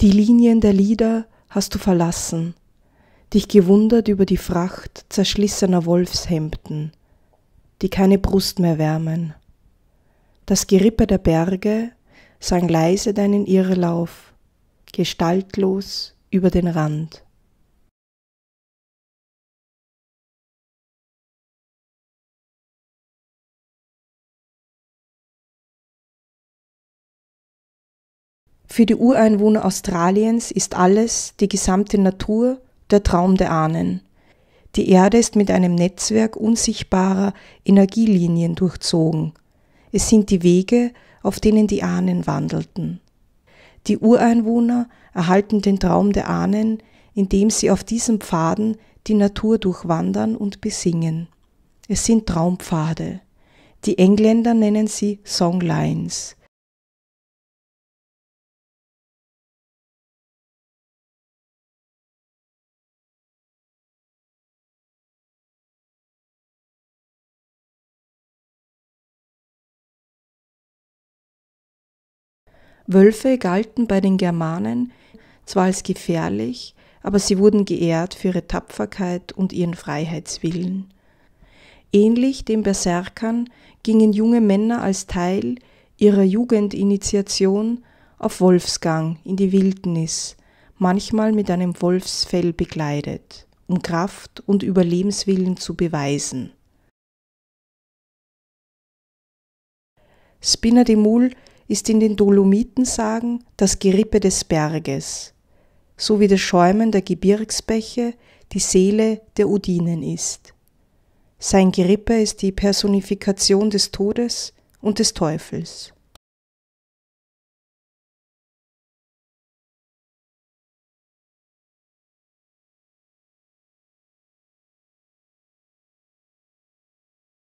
Die Linien der Lieder hast du verlassen, dich gewundert über die Fracht zerschlissener Wolfshemden, die keine Brust mehr wärmen. Das Gerippe der Berge sang leise deinen Irrlauf, gestaltlos über den Rand. Für die Ureinwohner Australiens ist alles, die gesamte Natur, der Traum der Ahnen. Die Erde ist mit einem Netzwerk unsichtbarer Energielinien durchzogen. Es sind die Wege, auf denen die Ahnen wandelten. Die Ureinwohner erhalten den Traum der Ahnen, indem sie auf diesen Pfaden die Natur durchwandern und besingen. Es sind Traumpfade. Die Engländer nennen sie Songlines. Wölfe galten bei den Germanen zwar als gefährlich, aber sie wurden geehrt für ihre Tapferkeit und ihren Freiheitswillen. Ähnlich den Berserkern gingen junge Männer als Teil ihrer Jugendinitiation auf Wolfsgang in die Wildnis, manchmal mit einem Wolfsfell bekleidet, um Kraft und Überlebenswillen zu beweisen. Spinner de Mul ist in den Dolomiten sagen das Gerippe des Berges, so wie das Schäumen der Gebirgsbäche die Seele der Udinen ist. Sein Gerippe ist die Personifikation des Todes und des Teufels.